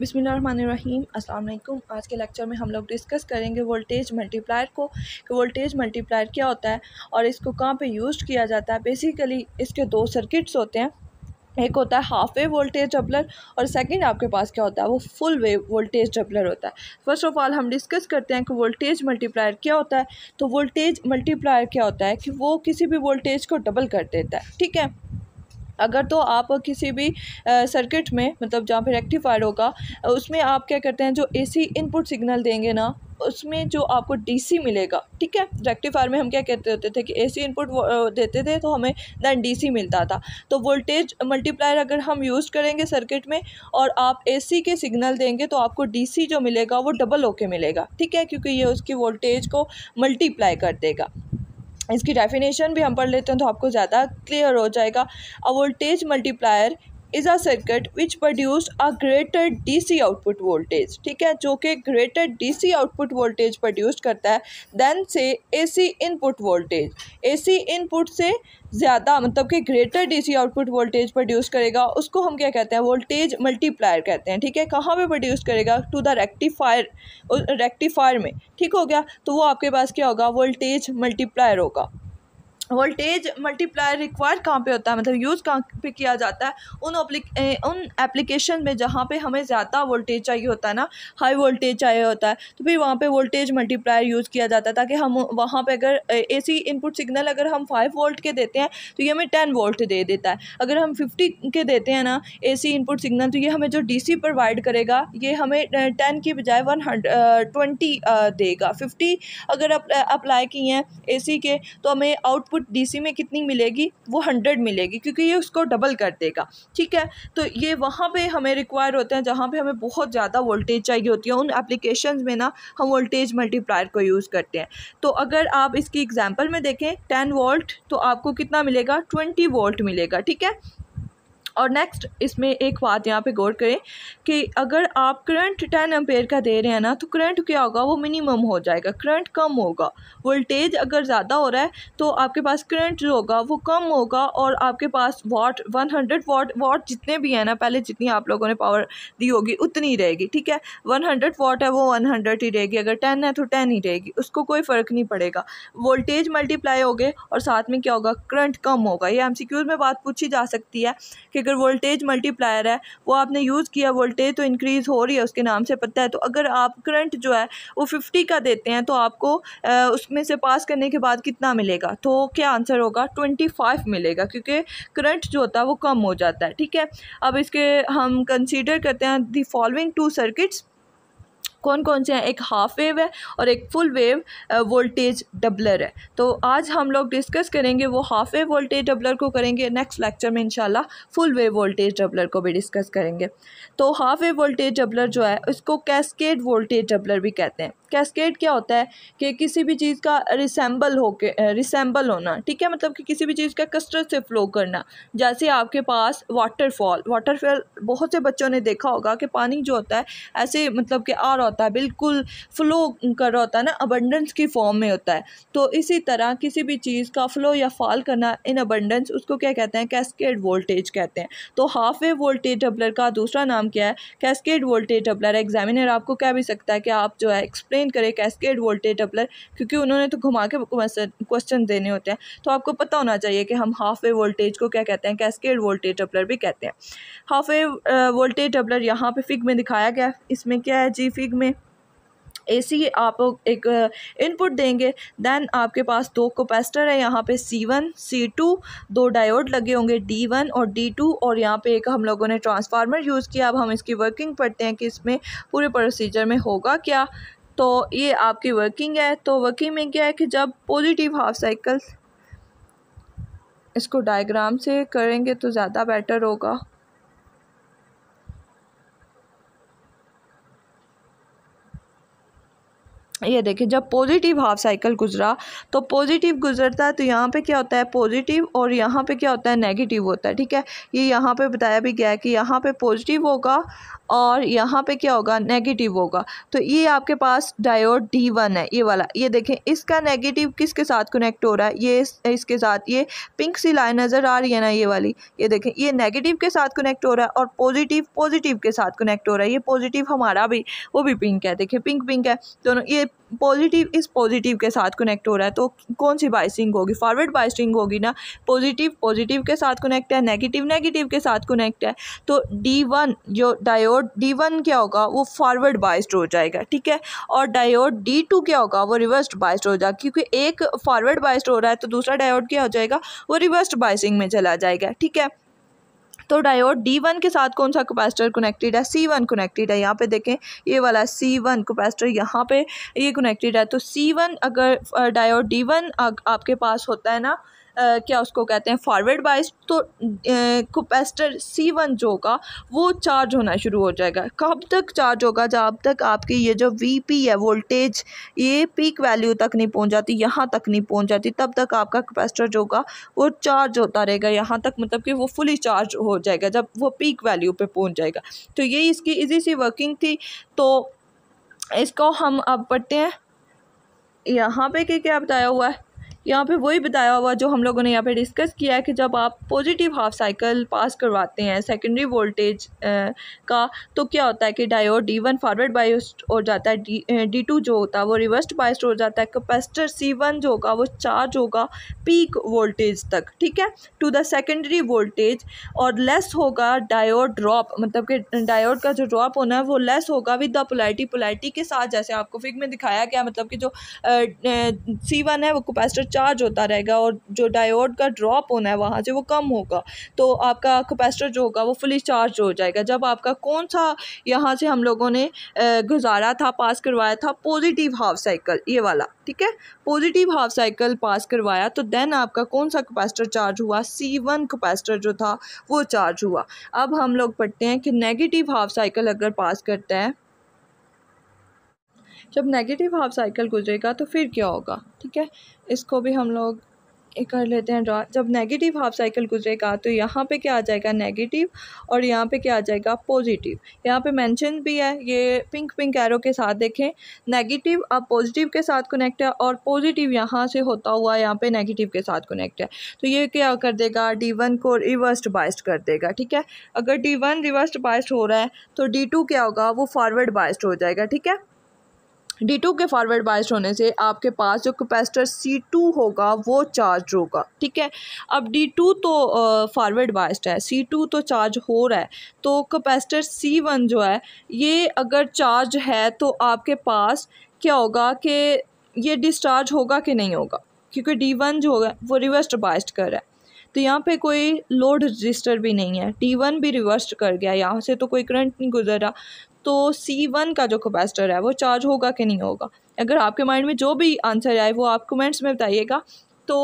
बिसमीम अल्लाम आज के लेक्चर में हम लोग डिस्कस करेंगे वोल्टेज मल्टीप्लायर को कि वोल्टेज मल्टीप्लायर क्या होता है और इसको कहाँ पे यूज़ किया जाता है बेसिकली इसके दो सर्किट्स होते हैं एक होता है हाफ वे वोल्टेज डबलर और सेकंड आपके पास क्या होता है वो फुल वे वोल्टेज डबलर होता है फर्स्ट ऑफ ऑल हम डिस्कस करते हैं कि वोल्टेज मल्टीप्लायर क्या होता है तो वोल्टेज मल्टीप्लायर क्या होता है कि वो किसी भी वोल्टेज को डबल कर देता है ठीक है अगर तो आप किसी भी सर्किट में मतलब जहाँ पे रेक्टिफायर होगा उसमें आप क्या करते हैं जो एसी इनपुट सिग्नल देंगे ना उसमें जो आपको डीसी मिलेगा ठीक है रेक्टिफायर में हम क्या कहते होते थे कि एसी इनपुट देते थे तो हमें दैन डीसी मिलता था तो वोल्टेज मल्टीप्लायर अगर हम यूज़ करेंगे सर्किट में और आप एसी के सिग्नल देंगे तो आपको डीसी जो मिलेगा वो डबल होके मिलेगा ठीक है क्योंकि ये उसकी वोल्टेज को मल्टीप्लाई कर देगा इसकी डेफिनेशन भी हम पढ़ लेते हैं तो आपको ज़्यादा क्लियर हो जाएगा a voltage multiplier is a circuit which produce a greater DC output voltage ठीक है जो कि greater DC output voltage produce करता है देन से AC input voltage AC input से ज़्यादा मतलब कि greater DC output voltage produce करेगा उसको हम क्या कहते हैं वोल्टेज मल्टीप्लायर कहते हैं ठीक है कहाँ पे प्रोड्यूस करेगा टू द रेक्टिफायर रेक्टिफायर में ठीक हो गया तो वो आपके पास क्या होगा वोल्टेज मल्टीप्लायर होगा वोल्टेज मल्टीप्लायर रिक्वायर कहाँ पे होता है मतलब यूज़ कहाँ पे किया जाता है उन उन एप्लीकेशन में जहाँ पे हमें ज़्यादा वोल्टेज चाहिए होता है ना हाई वोल्टेज चाहिए होता है तो फिर वहाँ पे वोल्टेज मल्टीप्लायर यूज़ किया जाता है ताकि हम वहाँ पे अगर एसी इनपुट सिग्नल अगर हम फाइव वोल्ट के देते हैं तो ये हमें टेन वोल्ट दे देता है अगर हम फिफ्टी के देते हैं ना ए इनपुट सिग्नल तो ये हमें जो डी प्रोवाइड करेगा ये हमें टेन की बजाय वन देगा फिफ्टी अगर अप्लाई किए हैं ए के तो हमें आउटपुट आपको डीसी में कितनी मिलेगी वो हंड्रेड मिलेगी क्योंकि ये उसको डबल कर देगा ठीक है तो ये वहाँ पे हमें रिक्वायर होते हैं जहाँ पे हमें बहुत ज़्यादा वोल्टेज चाहिए होती है उन एप्लीकेशन में ना हम वोल्टेज मल्टीप्लायर को यूज़ करते हैं तो अगर आप इसकी एग्ज़ाम्पल में देखें टेन वोल्ट तो आपको कितना मिलेगा ट्वेंटी वोल्ट मिलेगा ठीक है और नेक्स्ट इसमें एक बात यहाँ पे गौर करें कि अगर आप करंट टेन एम्पेयर का दे रहे हैं ना तो करंट क्या होगा वो मिनिमम हो जाएगा करंट कम होगा वोल्टेज अगर ज़्यादा हो रहा है तो आपके पास करंट जो होगा वो कम होगा और आपके पास वाट वन हंड्रेड वाट वाट जितने भी हैं ना पहले जितनी आप लोगों ने पावर दी होगी उतनी रहेगी ठीक है वन हंड्रेड वाट है वो वन हंड्रेड ही रहेगी अगर टेन है तो टेन ही रहेगी उसको कोई फ़र्क नहीं पड़ेगा वोल्टेज मल्टीप्लाई हो गए और साथ में क्या होगा करंट कम होगा ये एम में बात पूछी जा सकती है कि अगर वोल्टेज मल्टीप्लायर है वो आपने यूज़ किया वोल्टेज तो इंक्रीज़ हो रही है उसके नाम से पता है तो अगर आप करंट जो है वो फिफ्टी का देते हैं तो आपको उसमें से पास करने के बाद कितना मिलेगा तो क्या आंसर होगा ट्वेंटी फाइव मिलेगा क्योंकि करंट जो होता है वो कम हो जाता है ठीक है अब इसके हम कंसिडर करते हैं दी फॉलोइंग टू सर्किट्स कौन कौन से हैं एक हाफ़ वेव है और एक फुल वेव वोल्टेज डबलर है तो आज हम लोग डिस्कस करेंगे वो हाफ़ वेव वोल्टेज डबलर को करेंगे नेक्स्ट लेक्चर में इंशाल्लाह फुल वेव वोल्टेज डबलर को भी डिस्कस करेंगे तो हाफ़ वेव वोल्टेज डबलर जो है उसको कैस्केड वोल्टेज डबलर भी कहते हैं कैस्केड क्या होता है कि किसी भी चीज़ का रिसेंबल हो के रिसेंबल होना ठीक है मतलब कि किसी भी चीज़ का कसरत से फ्लो करना जैसे आपके पास वाटरफॉल वाटरफॉल बहुत से बच्चों ने देखा होगा कि पानी जो होता है ऐसे मतलब कि आ रहा होता है बिल्कुल फ्लो कर रहा होता है ना अबंडेंस की फॉर्म में होता है तो इसी तरह किसी भी चीज़ का फ्लो या फॉल करना इन अबंडेंस उसको क्या कहते हैं कैस्केड वोल्टेज कहते हैं तो हाफ वे वोल्टेज डबलर का दूसरा नाम क्या है कैस्केड वोल्टेज डबलर एग्जामिनर आपको कह भी सकता है कि आप जो है एक्सप्रे एक्सप्लेन करें कैसकेड वोल्टेज डबलर क्योंकि उन्होंने तो घुमा के क्वेश्चन देने होते हैं तो आपको पता होना चाहिए कि हम हाफ वे वोल्टेज को क्या कहते हैं कैसकेड वोल्टेज डबलर भी कहते हैं हाफ वे वोल्टेज डबलर यहाँ पर फिग में दिखाया गया इसमें क्या है जी फिग में एसी आप एक इनपुट देंगे देन आपके पास दो कैपेसिटर है यहाँ पे सी वन सी टू दो डायोड लगे होंगे डी वन और डी टू और यहाँ पे एक हम लोगों ने ट्रांसफार्मर यूज़ किया अब हम इसकी वर्किंग पढ़ते हैं कि इसमें पूरे प्रोसीजर में होगा क्या तो ये आपकी वर्किंग है तो वर्किंग में क्या है कि जब पॉजिटिव हाफ साइकिल इसको डायग्राम से करेंगे तो ज़्यादा बेटर होगा ये देखिए जब पॉजिटिव हाफ साइकिल गुजरा तो पॉजिटिव गुजरता है तो यहाँ पे क्या होता है पॉजिटिव और यहाँ पे क्या होता है नेगेटिव होता है ठीक है ये यहाँ पे बताया भी गया है कि यहाँ पे पॉजिटिव होगा और यहाँ पे क्या होगा नेगेटिव होगा तो ये आपके पास डायोड डी वन है ये वाला ये देखें इसका नेगेटिव किसके साथ कनेक्ट हो रहा है ये इस, इसके साथ ये पिंक सी लाइन नज़र आ रही है ना ये वाली ये देखें ये नेगेटिव के साथ कनेक्ट हो रहा है और पॉजिटिव पॉजिटिव के साथ कनेक्ट हो रहा है ये पॉजिटिव हमारा भी वो भी पिंक है देखें पिंक पिंक है दोनों ये पॉजिटिव इस पॉजिटिव के साथ कनेक्ट हो रहा है तो कौन सी बाइसिंग होगी फॉरवर्ड बाइसिंग होगी ना पॉजिटिव पॉजिटिव के साथ कनेक्ट है नेगेटिव नेगेटिव के साथ कनेक्ट है तो डी वन जो डायोड डी वन क्या होगा वो फॉरवर्ड बाइस्ड हो जाएगा ठीक है और डायोड डी टू क्या होगा वो रिवर्स्ड बाइस्ड हो जाएगा क्योंकि एक फॉरवर्ड बाइस्ड हो रहा है तो दूसरा डायोड क्या हो जाएगा वो रिवर्स्ड बाइसिंग में चला जाएगा ठीक है तो डायोड डी वन के साथ कौन सा कैपेसिटर कनेक्टेड है सी वन कनेक्टेड है यहाँ पे देखें ये वाला सी वन कैपेसिटर यहाँ पे ये कनेक्टेड है तो सी वन अगर डायोड डी वन आपके पास होता है ना क्या उसको कहते हैं फॉरवर्ड बाइस तो कैपेसिटर सी वन जो होगा वो चार्ज होना शुरू हो जाएगा कब तक चार्ज होगा जब तक आपकी ये जो वी पी है वोल्टेज ये पीक वैल्यू तक नहीं पहुँच जाती यहाँ तक नहीं पहुँच जाती तब तक आपका कैपेसिटर जो होगा वो चार्ज होता रहेगा यहाँ तक मतलब कि वो फुली चार्ज हो जाएगा जब वो पीक वैल्यू पर पहुँच जाएगा तो ये इसकी इजी सी वर्किंग थी तो इसको हम अब पढ़ते हैं यहाँ पे क्या क्या बताया हुआ है यहाँ पे वही बताया हुआ जो हम लोगों ने यहाँ पे डिस्कस किया है कि जब आप पॉजिटिव हाफ साइकिल पास करवाते हैं सेकेंडरी वोल्टेज का तो क्या होता है कि diode D one forward biased हो जाता है डी डी टू जो होता है वो रिवर्स बाइस्ड हो जाता है कैपेसिटर सी वन जो होगा वो चार्ज होगा पीक वोल्टेज तक ठीक है टू द सेकेंडरी वोल्टेज और लेस होगा डायोड ड्रॉप मतलब कि डायोड का जो ड्रॉप होना है वो लेस होगा विद द पोलैरिटी पोलैरिटी के साथ जैसे आपको फिग में दिखाया गया मतलब कि जो सी वन है वो कैपेसिटर चार्ज होता रहेगा और जो डायोड का ड्रॉप होना है वहाँ से वो कम होगा तो आपका कैपेसिटर जो होगा वो फुली चार्ज हो जाएगा जब आपका कौन सा यहाँ से हम लोगों ने गुजारा था पास करवाया था पॉजिटिव हाफ साइकिल ये वाला ठीक है पॉजिटिव हाफ साइकिल पास करवाया तो देन आपका कौन सा कैपेसिटर चार्ज हुआ सी वन कैपेसिटर जो था वो चार्ज हुआ अब हम लोग पढ़ते हैं कि नेगेटिव हाफ साइकिल अगर पास करता है जब नेगेटिव हाफ साइकिल गुजरेगा तो फिर क्या होगा ठीक है इसको भी हम लोग कर लेते हैं ड्रा जब नेगेटिव हाफ साइकिल गुजरेगा तो यहाँ पे क्या आ जाएगा नेगेटिव और यहाँ पे क्या आ जाएगा पॉजिटिव यहाँ पे मेंशन भी है ये पिंक पिंक एरो के साथ देखें नेगेटिव अब पॉजिटिव के साथ कनेक्ट है और पॉजिटिव यहाँ से होता हुआ यहाँ पे नेगेटिव के साथ कनेक्ट है तो ये क्या कर देगा डी वन को रिवर्स्ड बाइस्ड कर देगा ठीक है अगर डी वन रिवर्स्ड बाइस्ड हो रहा है तो डी टू क्या होगा वो फॉरवर्ड बाइस्ड हो जाएगा ठीक है डी टू के फॉरवर्ड बाइस होने से आपके पास जो कैपेसिटर सी टू होगा वो चार्ज होगा ठीक है अब डी टू तो फॉरवर्ड बाइस्ड है सी टू तो चार्ज हो रहा है तो कैपेसिटर सी वन जो है ये अगर चार्ज है तो आपके पास क्या होगा कि ये डिस्चार्ज होगा कि नहीं होगा क्योंकि डी वन जो होगा वो रिवर्स बाइस्ड कर रहा है तो यहाँ पे कोई लोड रजिस्टर भी नहीं है डी वन भी रिवर्स कर गया यहाँ से तो कोई करंट नहीं गुजर रहा तो सी वन का जो कैपेसिटर है वो चार्ज होगा कि नहीं होगा अगर आपके माइंड में जो भी आंसर आए वो आप कमेंट्स में बताइएगा तो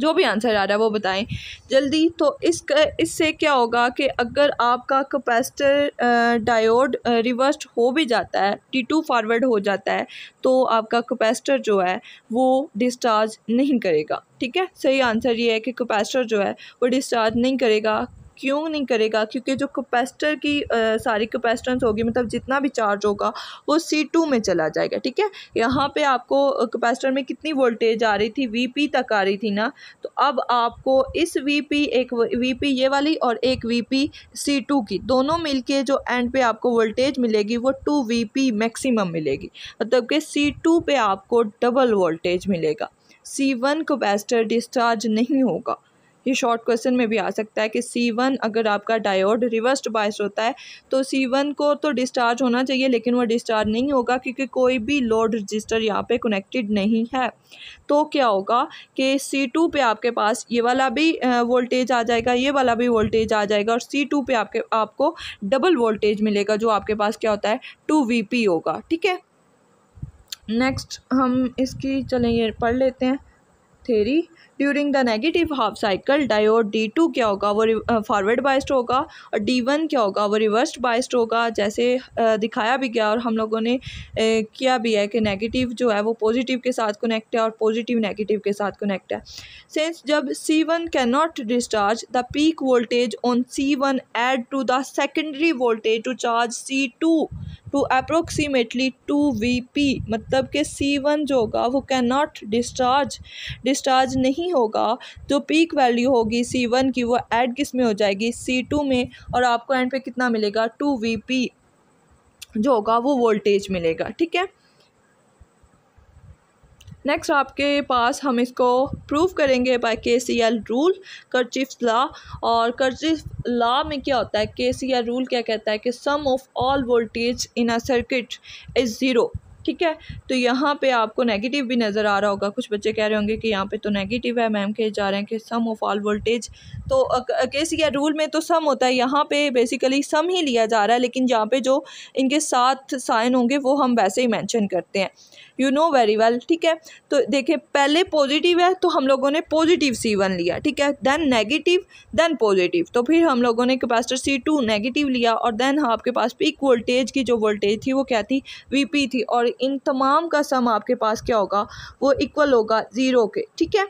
जो भी आंसर आ रहा है वो बताएं जल्दी तो इस इससे क्या होगा कि अगर आपका कैपेसिटर डायोड रिवर्स्ड हो भी जाता है टी टू फॉरवर्ड हो जाता है तो आपका कैपेसिटर जो है वो डिस्चार्ज नहीं करेगा ठीक है सही आंसर ये है कि कैपेसिटर जो है वो डिस्चार्ज नहीं करेगा क्यों नहीं करेगा क्योंकि जो कैपेसिटर की आ, सारी कैपेसिटेंस होगी मतलब जितना भी चार्ज होगा वो सी टू में चला जाएगा ठीक है यहाँ पे आपको कैपेसिटर में कितनी वोल्टेज आ रही थी वी पी तक आ रही थी ना तो अब आपको इस वी पी एक वी पी ये वाली और एक वी पी सी टू की दोनों मिल के जो एंड पे आपको वोल्टेज मिलेगी वो टू वी पी मैक्सिमम मिलेगी मतलब कि सी टू पर आपको डबल वोल्टेज मिलेगा सी वन कैपेसिटर डिस्चार्ज नहीं होगा ये शॉर्ट क्वेश्चन में भी आ सकता है कि सी वन अगर आपका डायोड रिवर्स्ड बायस होता है तो सी वन को तो डिस्चार्ज होना चाहिए लेकिन वो डिस्चार्ज नहीं होगा क्योंकि कोई भी लोड रजिस्टर यहाँ पे कनेक्टेड नहीं है तो क्या होगा कि सी टू पर आपके पास ये वाला भी वोल्टेज आ जाएगा ये वाला भी वोल्टेज आ जाएगा और सी टू पर आपके आपको डबल वोल्टेज मिलेगा जो आपके पास क्या होता है टू वी पी होगा ठीक है नेक्स्ट हम इसकी चलेंगे पढ़ लेते हैं theory during the negative half cycle diode D two क्या होगा वो फॉरवर्ड बाइस्ड होगा और डी वन क्या होगा वो रिवर्स्ड बाइस्ड होगा जैसे दिखाया भी गया और हम लोगों ने किया भी है कि नेगेटिव जो है वो पॉजिटिव के साथ कनेक्ट है और पॉजिटिव नेगेटिव के साथ कनेक्ट है सिंस जब C one can not discharge the peak voltage on C one add to the secondary voltage to charge C two to approximately two V P मतलब कि सी वन जो होगा वो कैन नॉट डिस्चार्ज डिस्चार्ज नहीं होगा तो peak value होगी सी one की वो ऐड किस में हो जाएगी सी टू में और आपको एंड पे कितना मिलेगा टू वी पी जो होगा वो वोल्टेज मिलेगा ठीक है नेक्स्ट आपके पास हम इसको प्रूव करेंगे बाय के सी एल रूल करचिफ ला और करचिफ ला में क्या होता है के सी एल रूल क्या कहता है कि sum of all voltage in a circuit is zero ठीक है तो यहाँ पे आपको नेगेटिव भी नज़र आ रहा होगा कुछ बच्चे कह रहे होंगे कि यहाँ पे तो नेगेटिव है मैम कहे जा रहे हैं कि सम ऑफ ऑल वोल्टेज तो केस या रूल में तो सम होता है यहाँ पे बेसिकली सम ही लिया जा रहा है लेकिन यहाँ पे जो इनके साथ साइन होंगे वो हम वैसे ही मैंशन करते हैं यू नो वेरी वेल ठीक है तो देखिए पहले पॉजिटिव है तो हम लोगों ने पॉजिटिव सी वन लिया ठीक है देन नेगेटिव देन पॉजिटिव तो फिर हम लोगों ने कैपेसिटर सी टू नेगेटिव लिया और देन आपके पास पीक वोल्टेज की जो वोल्टेज थी वो क्या थी वी पी थी और इन तमाम का सम आपके पास क्या होगा वो इक्वल होगा ज़ीरो के ठीक है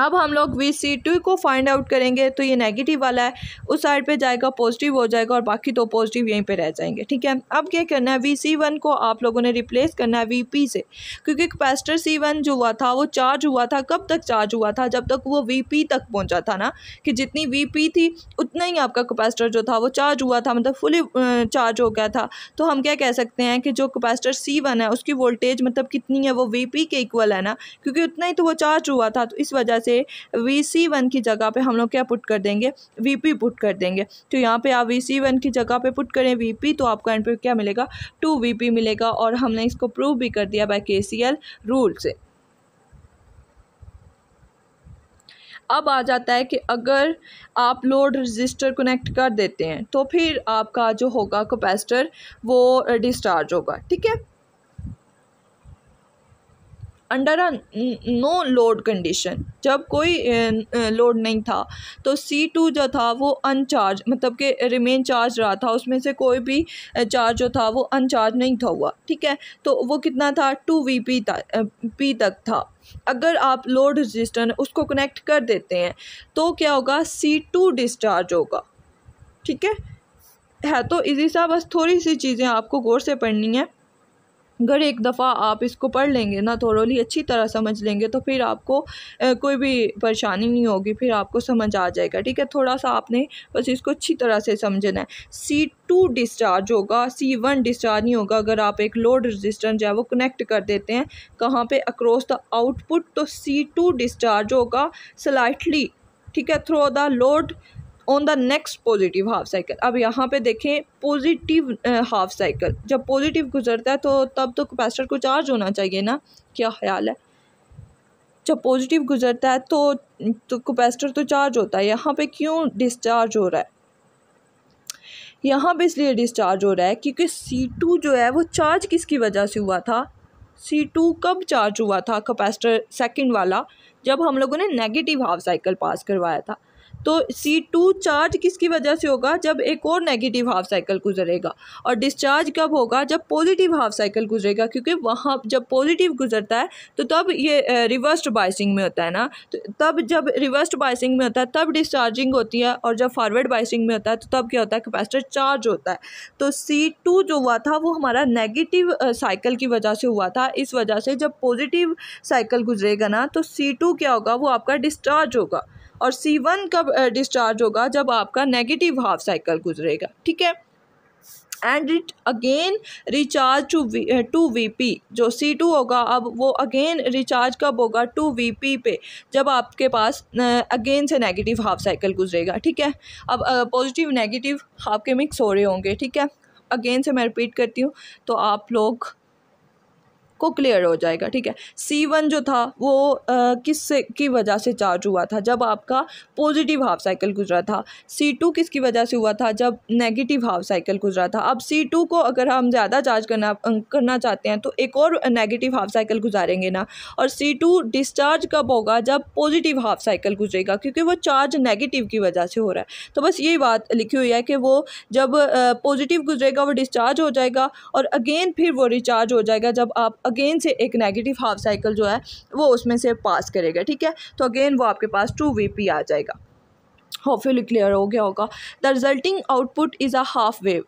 अब हम लोग वी सी टू को फाइंड आउट करेंगे तो ये नेगेटिव वाला है उस साइड पे जाएगा पॉजिटिव हो जाएगा और बाकी दो तो पॉजिटिव यहीं पे रह जाएंगे ठीक है अब क्या करना है वी सी वन को आप लोगों ने रिप्लेस करना है वी पी से क्योंकि कैपेसिटर सी वन जो हुआ था वो चार्ज हुआ था कब तक चार्ज हुआ था जब तक वो वी पी तक पहुँचा था ना कि जितनी वी पी थी उतना ही आपका कैपेसिटर जो था वो चार्ज हुआ था मतलब फुली चार्ज हो गया था तो हम क्या कह सकते हैं कि जो कैपेसिटर सी वन है उसकी वोल्टेज मतलब कितनी है वो वी पी के इक्वल है ना क्योंकि उतना ही तो वो चार्ज हुआ था तो इस वजह से से वी सी वन की जगह पे हम लोग क्या पुट कर देंगे वी पी पुट कर देंगे तो यहाँ पे आप वी सी वन की जगह पे पुट करें वी पी तो आपको एंड पे क्या मिलेगा टू वी पी मिलेगा और हमने इसको प्रूव भी कर दिया बाय के सी एल रूल से अब आ जाता है कि अगर आप लोड रजिस्टर कनेक्ट कर देते हैं तो फिर आपका जो होगा कैपेसिटर वो डिस्चार्ज होगा ठीक है under a no load condition जब कोई लोड नहीं था तो सी टू जो था वो अनचार्ज मतलब कि रिमेन चार्ज रहा था उसमें से कोई भी चार्ज जो था वो अनचार्ज नहीं था हुआ ठीक है तो वो कितना था टू वी पी तक पी तक था अगर आप लोड रजिस्टर उसको कनेक्ट कर देते हैं तो क्या होगा सी टू डिस्चार्ज होगा ठीक है है तो इसी सा बस थोड़ी सी चीज़ें आपको गौर से पढ़नी है अगर एक दफ़ा आप इसको पढ़ लेंगे ना थोड़ोली अच्छी तरह समझ लेंगे तो फिर आपको कोई भी परेशानी नहीं होगी फिर आपको समझ आ जाएगा ठीक है थोड़ा सा आपने बस इसको अच्छी तरह से समझना है सी टू डिस्चार्ज होगा सी वन डिस्चार्ज नहीं होगा अगर आप एक लोड रजिस्टर जो है वो कनेक्ट कर देते हैं कहाँ पे अक्रॉस द आउटपुट तो सी टू डिस्चार्ज होगा स्लाइटली ठीक है through the load on the next positive half cycle अब यहाँ पे देखें पॉजिटिव हाफ साइकिल जब पॉजिटिव गुजरता है तो तब तो कैपेसिटर को चार्ज होना चाहिए ना क्या ख्याल है जब पॉजिटिव गुजरता है तो, तो कैपेसिटर तो चार्ज होता है यहाँ पे क्यों डिस्चार्ज हो रहा है यहाँ पे इसलिए डिस्चार्ज हो रहा है क्योंकि सी टू जो है वो चार्ज किसकी वजह से हुआ था सी टू कब चार्ज हुआ था कैपेसिटर सेकंड वाला जब हम लोगों ने नेगेटिव हाफ साइकिल पास करवाया था तो सी टू चार्ज किसकी वजह से होगा जब एक और नेगेटिव हाफ साइकिल गुजरेगा और डिस्चार्ज कब होगा जब पॉजिटिव हाफ साइकिल गुजरेगा क्योंकि वहाँ जब पॉजिटिव गुजरता है तो तब ये रिवर्स्ड बाइसिंग में होता है ना तो तब जब रिवर्स्ड बाइसिंग में होता है तब डिस्चार्जिंग होती है और जब फॉरवर्ड बाइसिंग में होता है तो तब क्या होता है कैपेसिटर चार्ज होता है तो सी टू जो हुआ था वो हमारा नेगेटिव साइकिल की वजह से हुआ था इस वजह से जब पॉजिटिव साइकिल गुजरेगा ना तो सी टू क्या होगा वो आपका डिस्चार्ज होगा और सी वन कब डिस्चार्ज होगा जब आपका नेगेटिव हाफ साइकिल गुजरेगा ठीक है and it again recharge to V two V P जो सी टू होगा अब वो अगेन रिचार्ज कब होगा टू वी पी पे जब आपके पास अगेन से नेगेटिव हाफ साइकिल गुजरेगा ठीक है अब पॉजिटिव नेगेटिव आपके मिक्स हो रहे होंगे ठीक है अगेन से मैं रिपीट करती हूँ तो आप लोग आपको क्लियर हो जाएगा ठीक है सी वन जो था वो आ, किस की वजह से चार्ज हुआ था जब आपका पॉजिटिव हाफ साइकिल गुजरा था सी टू किसकी वजह से हुआ था जब नेगेटिव हाफ साइकिल गुजरा था अब सी टू को अगर हम ज़्यादा चार्ज करना करना चाहते हैं तो एक और नेगेटिव हाफ साइकिल गुजारेंगे ना और सी टू डिस्चार्ज कब होगा जब पॉजिटिव हाफ साइकिल गुजरेगा क्योंकि वो चार्ज नेगेटिव की वजह से हो रहा है तो बस यही बात लिखी हुई है कि वो जब पॉजिटिव गुजरेगा वो डिस्चार्ज हो जाएगा और अगेन फिर वो रिचार्ज हो जाएगा जब आप अगेन से एक नेगेटिव हाफ साइकिल जो है वो उसमें से पास करेगा ठीक है तो अगेन वो आपके पास टू वी पी आ जाएगा होपफुली क्लियर हो गया होगा the resulting output is a half wave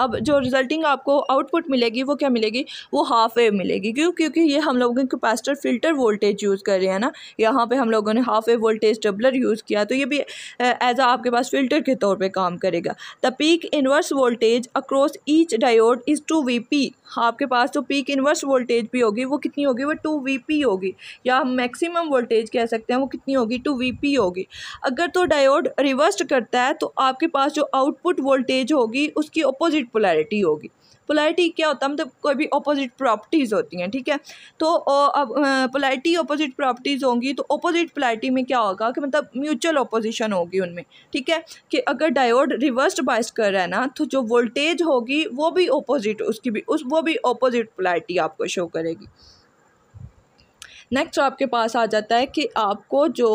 अब जो रिजल्टिंग आपको आउटपुट मिलेगी वो क्या मिलेगी वो हाफ वेव मिलेगी क्यों क्योंकि ये हम लोगों कैपेसिटर फिल्टर वोल्टेज यूज़ कर रहे हैं ना यहाँ पे हम लोगों ने half wave voltage doubler use किया तो ये भी एज आपके पास फिल्टर के तौर पर काम करेगा the peak inverse voltage across each diode is two V P आपके पास जो तो पीक इन्वर्स वोल्टेज भी होगी वो कितनी होगी वो टू वी पी होगी या हम मैक्सिमम वोल्टेज कह सकते हैं वो कितनी होगी टू वी पी होगी अगर तो डायोड रिवर्स करता है तो आपके पास जो आउटपुट वोल्टेज होगी उसकी अपोजिट अपोजिट पोलैरिटी होगी पोलैरिटी क्या होता है मतलब कोई भी अपोजिट प्रॉपर्टीज़ होती हैं ठीक है तो अब पोलैरिटी अपोजिट प्रॉपर्टीज़ होंगी तो अपोजिट पोलैरिटी में क्या होगा कि मतलब म्यूचुअल अपोजिशन होगी उनमें ठीक है कि अगर डायोड रिवर्स बाइस कर रहा है ना तो जो वोल्टेज होगी वो भी अपोजिट उसकी भी उस वो भी अपोजिट पोलैरिटी आपको शो करेगी नेक्स्ट आपके पास आ जाता है कि आपको जो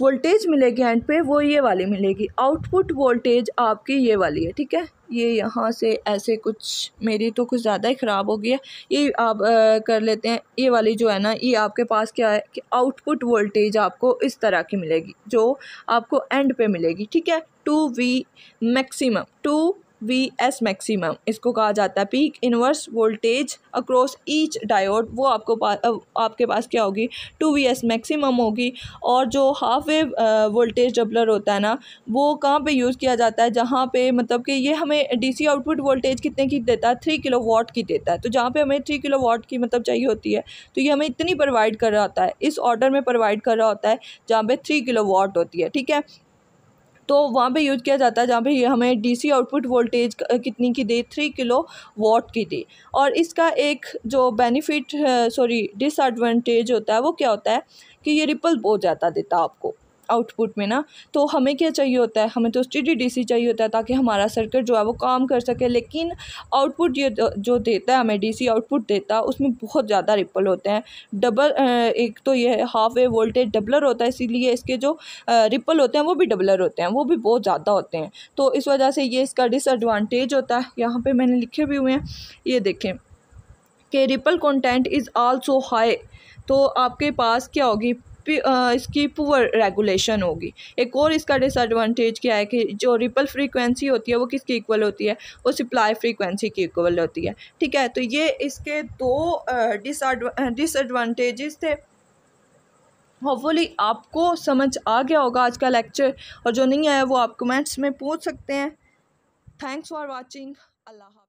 वोल्टेज मिलेगी एंड पे वो ये वाली मिलेगी आउटपुट वोल्टेज आपकी ये वाली है ठीक है ये यहाँ से ऐसे कुछ मेरी तो कुछ ज़्यादा ही ख़राब हो गई है ये आप आ, कर लेते हैं ये वाली जो है ना ये आपके पास क्या है कि आउटपुट वोल्टेज आपको इस तरह की मिलेगी जो आपको एंड पे मिलेगी ठीक है two V maximum two V S maximum इसको कहा जाता है peak inverse voltage across each diode वो आपको पास आपके पास क्या होगी टू वी एस मैक्सीम होगी और जो हाफ वे वोल्टेज डबलर होता है ना वो कहाँ पे यूज़ किया जाता है जहाँ पे मतलब कि ये हमें डीसी आउटपुट वोल्टेज कितने की देता है थ्री किलो वाट की देता है तो जहाँ पे हमें थ्री किलो वाट की मतलब चाहिए होती है तो ये हमें इतनी प्रोवाइड कर रहा होता है इस ऑर्डर में प्रोवाइड कर रहा होता है जहाँ पर थ्री किलो वाट होती है ठीक है तो वहाँ पे यूज़ किया जाता है जहाँ पे ये हमें डीसी आउटपुट वोल्टेज कितनी की दे थ्री किलो वॉट की दे और इसका एक जो बेनिफिट सॉरी डिसएडवांटेज होता है वो क्या होता है कि ये रिपल बहुत ज़्यादा देता है आपको आउटपुट में ना तो हमें क्या चाहिए होता है हमें तो टी चाहिए होता है ताकि हमारा सर्किट जो है वो काम कर सके लेकिन आउटपुट ये जो देता है हमें डीसी आउटपुट देता है उसमें बहुत ज़्यादा रिपल होते हैं डबल एक तो ये हाफ वे वोल्टेज डबलर होता है इसीलिए इसके जो रिपल होते हैं वो भी डबलर होते हैं वो भी बहुत ज़्यादा होते हैं तो इस वजह से ये इसका डिसएडवांटेज होता है यहाँ पर मैंने लिखे भी हुए हैं ये देखें कि ripple content is also high तो आपके पास क्या होगी इसकी पुअर रेगुलेशन होगी एक और इसका डिसएडवांटेज क्या है कि जो रिपल फ्रीक्वेंसी होती है वो किसकी इक्वल होती है वो सप्लाई फ्रीक्वेंसी की इक्वल होती है ठीक है तो ये इसके दो डिसएडवांटेजेस थे होपफुली आपको समझ आ गया होगा आज का लेक्चर और जो नहीं आया वो आप कमेंट्स में पूछ सकते हैं थैंक्स फॉर वॉचिंग अल्लाह